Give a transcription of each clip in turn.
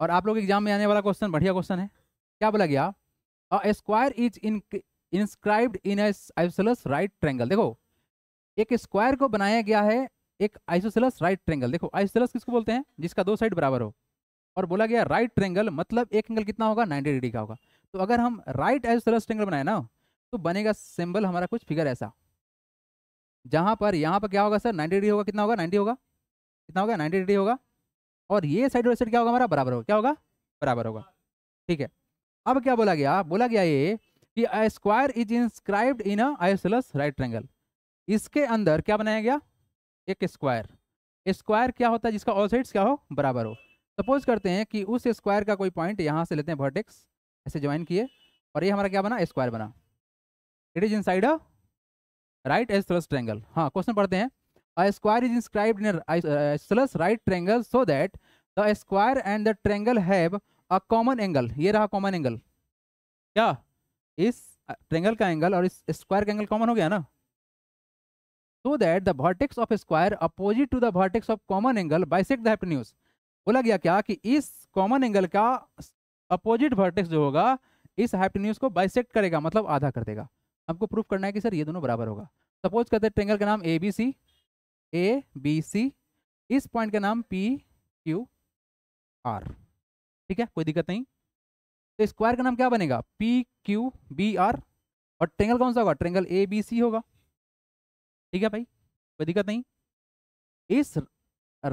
और आप लोग एग्जाम में आने वाला क्वेश्चन बढ़िया क्वेश्चन है क्या बोला गया square is in inscribed in isosceles right triangle देखो एक स्क्वायर को बनाया गया है एक आइसोसलस राइट ट्रेंगल देखो आइसोसेलस किसको बोलते हैं जिसका दो साइड बराबर हो और बोला गया राइट ट्रेंगल मतलब एक एंगल कितना होगा नाइन्टी डिग्री का होगा तो अगर हम राइट आइसोसेलस ट्रेंगल बनाए ना तो बनेगा सिंबल हमारा कुछ फिगर ऐसा जहाँ पर यहाँ पर क्या होगा सर नाइन्टी डिग्री होगा कितना होगा नाइन्टी होगा कितना होगा नाइन्टी डिग्री होगा और ये साइड और साइड क्या होगा हमारा बराबर होगा क्या होगा बराबर होगा ठीक है अब क्या बोला गया बोला गया ये कि square is inscribed in isosceles right triangle इसके अंदर क्या बनाया गया एक स्क्वायर स्क्वायर क्या होता है जिसका ऑल साइड्स क्या हो बराबर हो सपोज करते हैं कि उस स्क्वायर का कोई पॉइंट यहाँ से लेते हैं वर्टेक्स ऐसे ज्वाइन किए और ये हमारा क्या बना स्क्वायर बना it is inside a right isosceles triangle हाँ क्वेश्चन पढ़ते हैं square is inscribed in isosceles right triangle so that the square and the triangle have a common angle ये रहा कॉमन एंगल क्या इस ट्रेंगल का angle और इस स्क्वायर का एंगल कॉमन हो गया ना so that the vertex of square opposite to the vertex of common angle bisect the hypotenuse बोला गया क्या कि इस कॉमन एंगल का अपोजिट वर्टेक्स जो होगा इस हाइपोटेन्यूज को बाइसेक्ट करेगा मतलब आधा कर देगा आपको प्रूफ करना है कि सर ये दोनों बराबर होगा सपोज करते हैं ट्रेंगल का नाम ए बी सी ए बी सी इस पॉइंट का नाम पी क्यू आर ठीक है कोई दिक्कत नहीं तो स्क्वायर का नाम क्या बनेगा पी क्यू बी आर और ट्रेंगल कौन सा होगा ट्रेंगल ए बी सी होगा ठीक है भाई कोई दिक्कत नहीं इस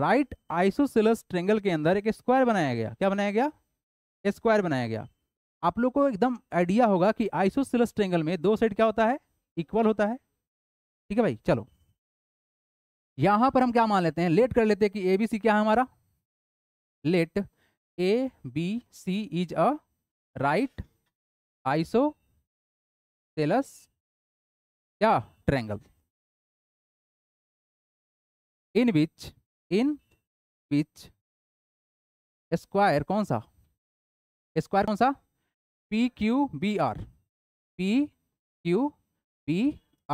राइट आइसोसेलस ट्रेंगल के अंदर एक स्क्वायर बनाया गया क्या बनाया गया स्क्वायर बनाया गया आप लोग को एकदम आइडिया होगा कि आइसोसेलस ट्रेंगल में दो साइड क्या होता है इक्वल होता है ठीक है भाई चलो यहां पर हम क्या मान लेते हैं लेट कर लेते हैं कि ए बी सी क्या है हमारा let A B C is a right isosceles या triangle in which in which square कौन सा स्क्वायर कौन सा P Q B R P Q B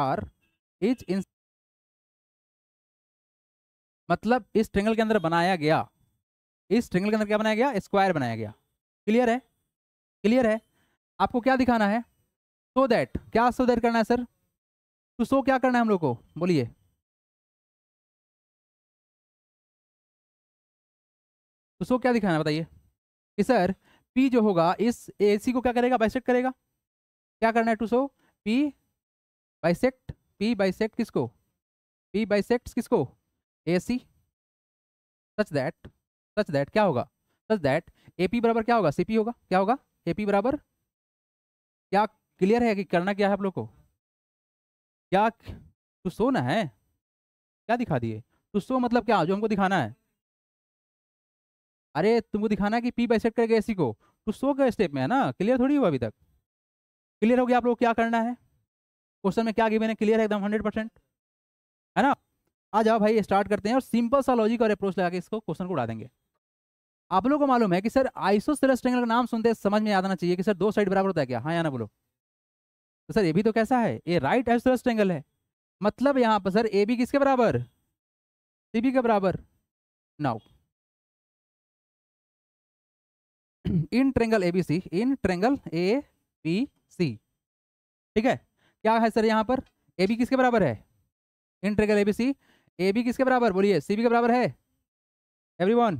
R is in मतलब इस ट्रेंगल के अंदर बनाया गया इस ट्रिंगल के अंदर क्या बनाया गया स्क्वायर बनाया गया क्लियर है क्लियर है आपको क्या दिखाना है सो दैट क्या सो दैट करना है सर तो सो क्या करना है हम लोग को बोलिए तो सो क्या दिखाना है बताइए कि सर पी जो होगा इस ए सी को क्या करेगा बाइसेक्ट करेगा क्या करना है to show P bisect P bisect किसको पी बाइसेक्ट किसको A C such that such that क्या होगा सच दैट एपी बराबर क्या होगा सीपी होगा क्या होगा एपी बराबर क्या क्लियर है कि करना क्या है आप लोग को क्या टू सो ना है क्या दिखा दिए टू सो मतलब क्या जो हमको दिखाना है अरे तुमको दिखाना है कि पी बाइसेट करके एसी को टू सो का स्टेप में है ना क्लियर थोड़ी हुआ अभी तक क्लियर हो गया आप लोग क्या करना है क्वेश्चन में क्या गिवन है क्लियर है एकदम हंड्रेड परसेंट है ना आ जाओ भाई स्टार्ट करते हैं और सिंपल सा लॉजिक और अप्रोच लगा के इसको क्वेश्चन को उड़ा देंगे आप लोगों को मालूम है कि सर आइसोसेलस ट्रायंगल का नाम सुनते समझ में आना चाहिए कि सर दो साइड बराबर होता है क्या हाँ या ना बोलो तो सर ये भी तो कैसा है ये राइट आइसोसेलस ट्रायंगल है मतलब यहाँ पर सर ए बी किसके बराबर सी बी के बराबर now in triangle A B C in triangle A B C ठीक है क्या है सर यहाँ पर ए बी किसके बराबर है in triangle A B C A B किसके बराबर बोलिए सी बी के बराबर है वन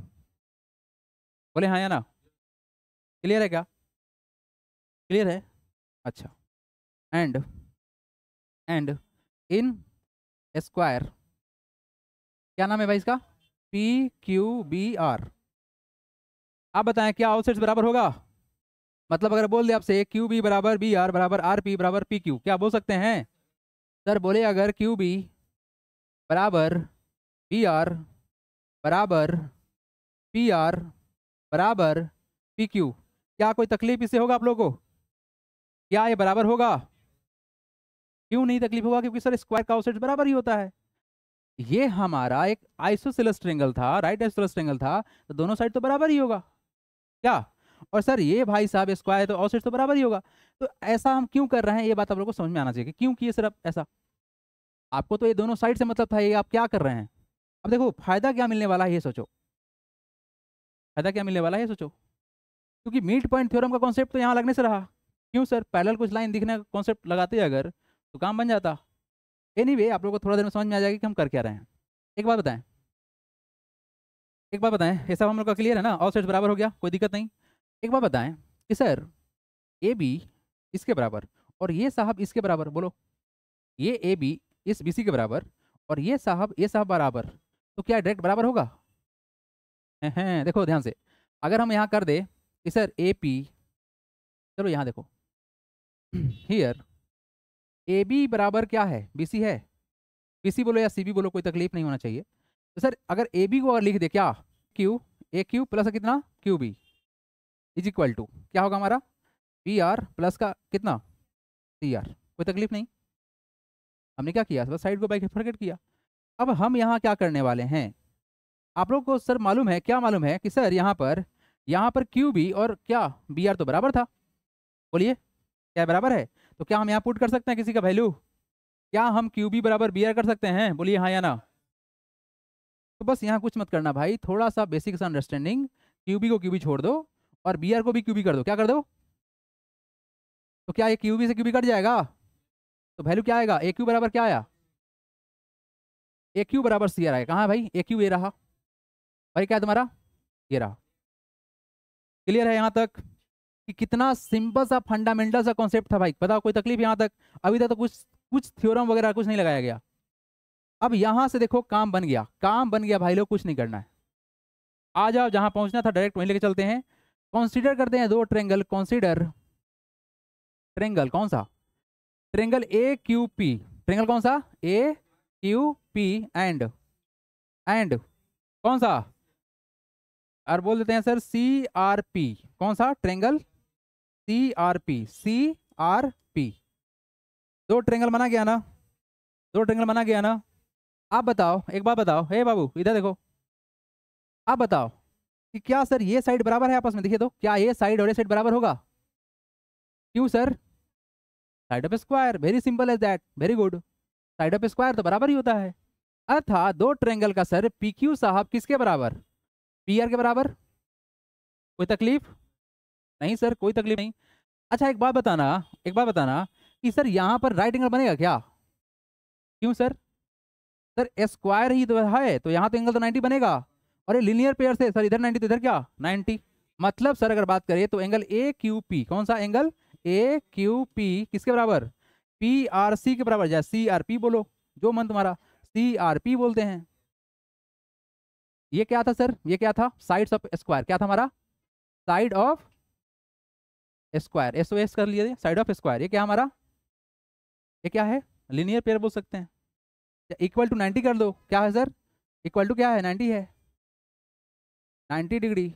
बोले हाँ या ना क्लियर है क्या क्लियर है अच्छा एंड एंड इन स्क्वायर क्या नाम है भाई इसका पी क्यू बी आर आप बताएं क्या आउटसेट बराबर होगा मतलब अगर बोल दे आपसे क्यू बी बराबर बी आर बराबर आर पी बराबर पी क्यू क्या बोल सकते हैं सर बोले अगर क्यू बी बराबर बी आर बराबर पी आर बराबर पी क्यू क्या कोई तकलीफ इससे होगा आप लोगों को क्या ये बराबर होगा क्यों नहीं तकलीफ होगा क्योंकि सर स्क्वायर का ऑसेट बराबर ही होता है ये हमारा एक आइसोसेलस ट्रेंगल था राइट आइसोसेलस ट्रेंगल था तो दोनों साइड तो बराबर ही होगा क्या और सर ये भाई साहब स्क्वायर तो आउटसाइड तो बराबर ही होगा तो ऐसा हम क्यों कर रहे हैं ये बात आप लोग को समझ में आना चाहिए क्यों किए सर आप ऐसा आपको तो ये दोनों साइड से मतलब था ये आप क्या कर रहे हैं अब देखो फायदा क्या मिलने वाला है ये सोचो फायदा क्या मिलने वाला है सोचो क्योंकि मिड पॉइंट थ्योरम का कॉन्सेप्ट तो यहाँ लगने से रहा क्यों सर पैरेलल कुछ लाइन दिखने का कॉन्सेप्ट लगाते अगर तो काम बन जाता एनी anyway, आप लोगों को थोड़ा देर में समझ में आ जाएगा कि हम कर क्या रहे हैं एक बात बताएं एक बात बताएं ये सब हम लोग का क्लियर है ना ऑल सेट्स बराबर हो गया कोई दिक्कत नहीं एक बात बताएं कि सर ए बी इसके बराबर और ये साहब इसके बराबर बोलो ये ए बी इस बी सी के बराबर और ये साहब ये साहब बराबर तो क्या डायरेक्ट बराबर होगा हैं देखो ध्यान से अगर हम यहाँ कर दे कि सर ए पी चलो यहाँ देखो हियर ए बी बराबर क्या है बी सी है बी सी बोलो या सी बी बोलो कोई तकलीफ नहीं होना चाहिए तो सर अगर ए बी को अगर लिख दे क्या क्यू ए क्यू प्लस कितना Q B is equal to क्या होगा हमारा बी आर प्लस का कितना सी आर कोई तकलीफ नहीं हमने क्या किया बस साइड को बाइक फर्केट किया अब हम यहाँ क्या करने वाले हैं आप लोग को सर मालूम है क्या मालूम है कि सर यहाँ पर यहाँ पर क्यू बी और क्या बी आर तो बराबर था बोलिए क्या बराबर है तो क्या हम यहाँ पुट कर सकते हैं किसी का वैल्यू क्या हम क्यू बी बराबर बी आर कर सकते हैं बोलिए हाँ या ना तो बस यहाँ कुछ मत करना भाई थोड़ा सा बेसिक सा अंडरस्टैंडिंग क्यू बी को क्यू बी छोड़ दो और बी आर को भी क्यू बी कर दो क्या कर दो तो क्या ये क्यू बी से क्यू बी कट जाएगा तो वैल्यू क्या आएगा ए क्यू बराबर क्या आया ए क्यू बराबर सी आर आया कहाँ भाई ए क्यू ए रहा भाई क्या तुम्हारा ये रहा क्लियर है यहाँ तक कि कितना सिंपल सा फंडामेंटल सा कॉन्सेप्ट था भाई बताओ कोई तकलीफ यहाँ तक अभी तक तो कुछ कुछ थ्योरम वगैरह कुछ नहीं लगाया गया अब यहाँ से देखो काम बन गया काम बन गया भाई लोग कुछ नहीं करना है आ जाओ जहाँ पहुँचना था डायरेक्ट वहीं लेके चलते हैं कॉन्सिडर करते हैं दो ट्रेंगल कॉन्सिडर ट्रेंगल कौन सा triangle A Q P triangle कौन सा A Q P and and कौन सा और बोल देते हैं सर सी आर पी कौन सा triangle C R P C R P दो ट्रेंगल बना गया ना दो ट्रेंगल बना गया ना आप बताओ एक बार बताओ हे बाबू इधर देखो आप बताओ कि क्या सर ये साइड बराबर है आपस में देखिए तो क्या ये साइड और ये साइड बराबर होगा क्यों sir side of square very simple as that very good side of square तो बराबर ही होता है अर्थात दो ट्रेंगल का सर पी क्यू साहब किसके बराबर पी आर के बराबर कोई तकलीफ नहीं सर कोई तकलीफ नहीं अच्छा एक बात बताना एक बात बताना कि सर यहाँ पर राइट एंगल बनेगा क्या क्यों सर सर स्क्वायर ही तो है तो यहाँ तो एंगल तो 90 बनेगा और ये लिनियर पेयर से सर इधर 90 तो इधर क्या 90 मतलब सर अगर बात करें तो एंगल ए क्यू पी कौन सा एंगल ए क्यू पी किसके बराबर पी आर सी के बराबर या सी आर पी बोलो जो मन तुम्हारा सी आर पी बोलते हैं ये क्या था सर ये क्या था साइड ऑफ स्क्वायर क्या था हमारा side of square S O S कर लिए साइड ऑफ स्क्वायर ये क्या हमारा ये क्या है लिनियर पेयर बोल सकते हैं इक्वल टू नाइन्टी कर दो क्या है सर इक्वल टू क्या है नाइन्टी है नाइन्टी डिग्री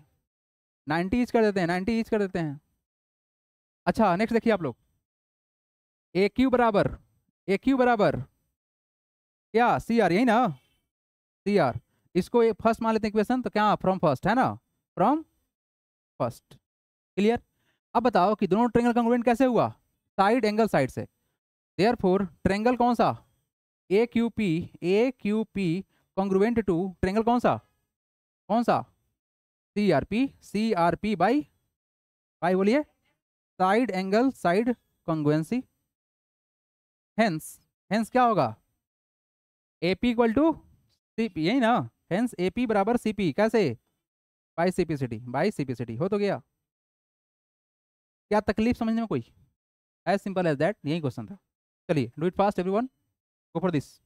नाइन्टी ईच कर देते हैं नाइन्टी ईच कर देते हैं अच्छा नेक्स्ट देखिए आप लोग ए क्यू बराबर ए क्यू बराबर क्या सी आर यही ना सी आर इसको ये फर्स्ट मान लेते हैं क्वेश्चन तो क्या फ्रॉम फर्स्ट है ना फ्रॉम फर्स्ट क्लियर अब बताओ कि दोनों ट्रेंगल कंग्रुएंट कैसे हुआ साइड एंगल साइड से देयर फोर ट्रेंगल कौन सा A Q P A Q P congruent to triangle कौन सा कौन सा C R P C R P by by बोलिए side angle side congruency hence hence क्या होगा A P equal to C P यही ना हेंस ए पी बराबर सी पी कैसे by C P C by C P C हो तो गया क्या तकलीफ समझने में कोई एज सिंपल एज दैट यही क्वेश्चन था चलिए do it fast everyone go for this